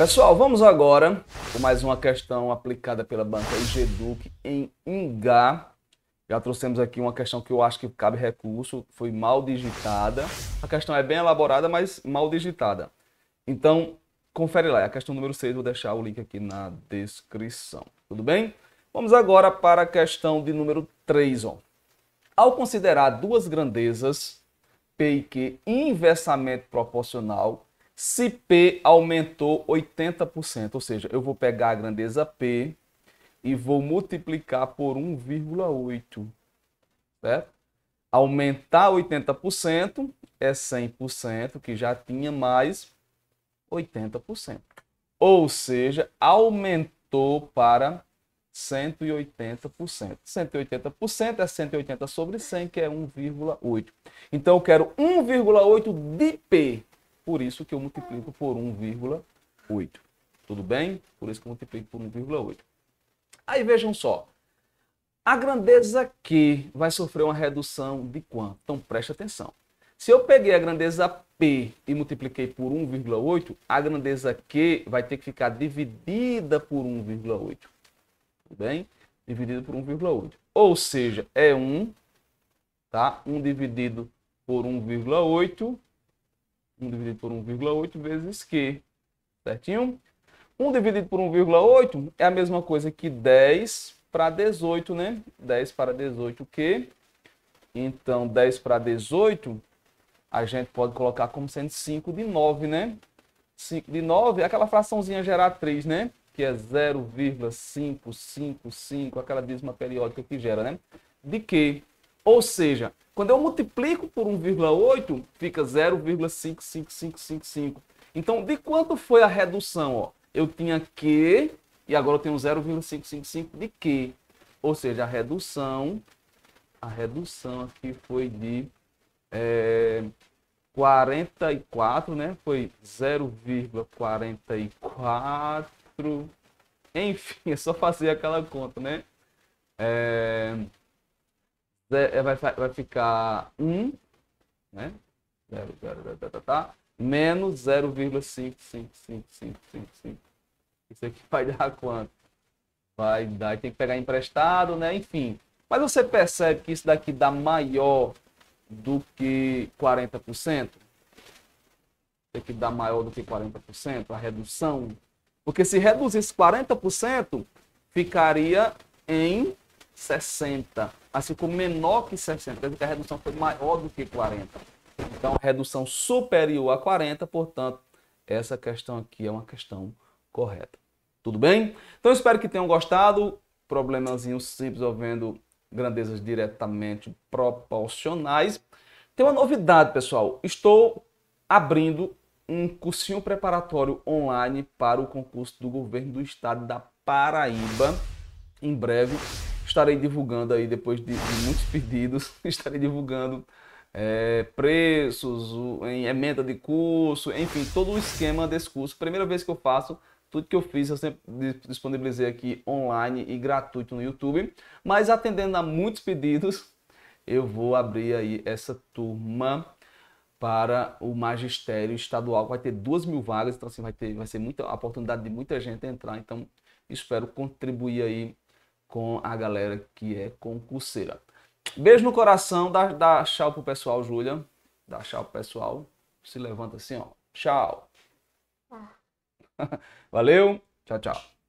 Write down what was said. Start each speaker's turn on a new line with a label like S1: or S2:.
S1: Pessoal, vamos agora com mais uma questão aplicada pela banca IG em Ingá. Já trouxemos aqui uma questão que eu acho que cabe recurso, foi mal digitada. A questão é bem elaborada, mas mal digitada. Então, confere lá, é a questão número 6, vou deixar o link aqui na descrição. Tudo bem? Vamos agora para a questão de número 3. Ó. Ao considerar duas grandezas, P e Q inversamente proporcional, se P aumentou 80%, ou seja, eu vou pegar a grandeza P e vou multiplicar por 1,8, certo? Aumentar 80% é 100%, que já tinha mais 80%. Ou seja, aumentou para 180%. 180% é 180 sobre 100, que é 1,8. Então, eu quero 1,8 de P. Por isso que eu multiplico por 1,8. Tudo bem? Por isso que eu multiplico por 1,8. Aí vejam só. A grandeza Q vai sofrer uma redução de quanto? Então preste atenção. Se eu peguei a grandeza P e multipliquei por 1,8, a grandeza Q vai ter que ficar dividida por 1,8. Tudo bem? Dividida por 1,8. Ou seja, é 1, tá? 1 dividido por 1,8 1 dividido por 1,8 vezes Q, certinho? 1 dividido por 1,8 é a mesma coisa que 10 né? para 18, né? 10 para 18 Q. Então, 10 para 18, a gente pode colocar como sendo 5 de 9, né? 5 de 9 é aquela fraçãozinha geratriz, né? Que é 0,555, aquela dízima periódica que gera, né? De Q. Ou seja, quando eu multiplico por 1,8, fica 0,55555. Então, de quanto foi a redução? Ó? Eu tinha Q e agora eu tenho 0,555 de Q. Ou seja, a redução, a redução aqui foi de é, 44, né? Foi 0,44. Enfim, é só fazer aquela conta, né? É... É, vai, vai ficar 1, né? 0, 0, 0, 0, tá, tá, menos 0,5555555. Isso aqui vai dar quanto? Vai dar, tem que pegar emprestado, né? Enfim. Mas você percebe que isso daqui dá maior do que 40%? Isso aqui dá maior do que 40%, a redução. Porque se reduzisse 40%, ficaria em 60, assim como menor que 60, quer dizer que a redução foi maior do que 40. Então, redução superior a 40, portanto, essa questão aqui é uma questão correta. Tudo bem? Então, espero que tenham gostado. Problemazinho simples ouvindo grandezas diretamente proporcionais. Tem uma novidade, pessoal. Estou abrindo um cursinho preparatório online para o concurso do governo do estado da Paraíba. Em breve estarei divulgando aí, depois de, de muitos pedidos, estarei divulgando é, preços, em emenda de curso, enfim, todo o esquema desse curso. Primeira vez que eu faço, tudo que eu fiz eu sempre disponibilizei aqui online e gratuito no YouTube. Mas atendendo a muitos pedidos, eu vou abrir aí essa turma para o magistério estadual. Vai ter duas mil vagas, então assim, vai, ter, vai ser muita a oportunidade de muita gente entrar. Então, espero contribuir aí com a galera que é concurseira. Beijo no coração, dá, dá tchau pro pessoal, Júlia. Dá tchau pro pessoal. Se levanta assim, ó. Tchau. Ah. Valeu. Tchau, tchau.